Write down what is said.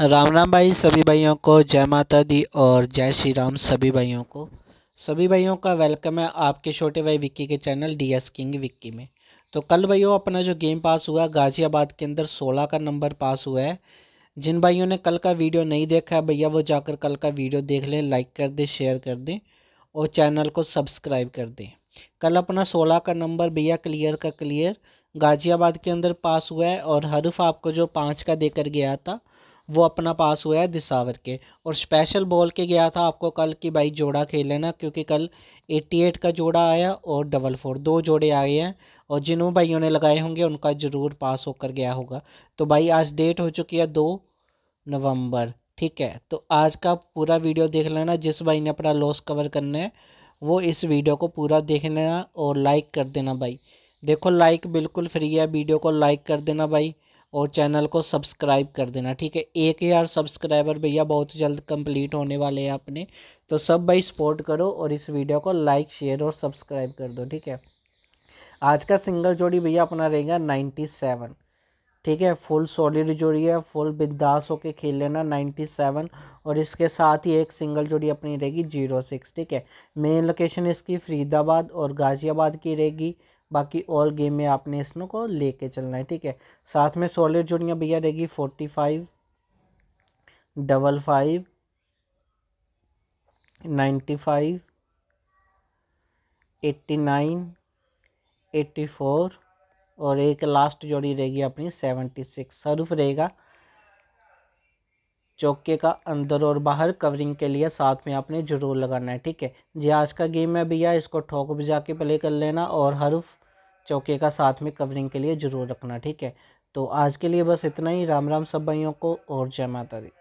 राम राम भाई सभी भाइयों को जय माता दी और जय श्री राम सभी भाइयों को सभी भाइयों का वेलकम है आपके छोटे भाई विक्की के channel D S king Vicky में तो कल भाइयों अपना जो गेम पास हुआ गाज़ियाबाद के अंदर सोलह का नंबर पास हुआ है जिन भाइयों ने कल का वीडियो नहीं देखा है भैया वो जाकर कल का वीडियो देख लें लाइक कर दें शेयर कर दें और चैनल को सब्सक्राइब कर दें कल अपना सोलह का नंबर भैया क्लियर का क्लियर गाज़ियाबाद के अंदर पास हुआ है और हरफ आपको जो पाँच का देकर गया था वो अपना पास हुआ है दिसावर के और स्पेशल बोल के गया था आपको कल कि भाई जोड़ा खेल लेना क्योंकि कल 88 का जोड़ा आया और डबल फोर दो जोड़े आए हैं और जिन भाइयों ने लगाए होंगे उनका ज़रूर पास होकर गया होगा तो भाई आज डेट हो चुकी है दो नवंबर ठीक है तो आज का पूरा वीडियो देख लेना जिस भाई ने अपना लॉस कवर करना है वो इस वीडियो को पूरा देख लेना और लाइक कर देना भाई देखो लाइक बिल्कुल फ्री है वीडियो को लाइक कर देना भाई और चैनल को सब्सक्राइब कर देना ठीक है एक हज़ार सब्सक्राइबर भैया बहुत जल्द कंप्लीट होने वाले हैं अपने तो सब भाई सपोर्ट करो और इस वीडियो को लाइक शेयर और सब्सक्राइब कर दो ठीक है आज का सिंगल जोड़ी भैया अपना रहेगा नाइन्टी सेवन ठीक है फुल सॉलिड जोड़ी है फुल बिंदास होकर खेल लेना नाइन्टी सेवन और इसके साथ ही एक सिंगल जोड़ी अपनी रहेगी जीरो सिक्स ठीक है मेन लोकेशन इसकी फरीदाबाद और गाज़ियाबाद की रहेगी बाकी ऑल गेम में आपने इस को लेके चलना है ठीक है साथ में सॉलिड जोड़ियाँ भैया रहेगी forty five double five ninety five eighty nine eighty four और एक लास्ट जोड़ी रहेगी अपनी सेवेंटी सिक्स सर्फ रहेगा चौके का अंदर और बाहर कवरिंग के लिए साथ में आपने ज़रूर लगाना है ठीक है जी आज का गेम है भैया इसको ठोक बजा के प्ले कर लेना और हर्फ चौके का साथ में कवरिंग के लिए ज़रूर रखना ठीक है तो आज के लिए बस इतना ही राम राम सब भाइयों को और जय माता दी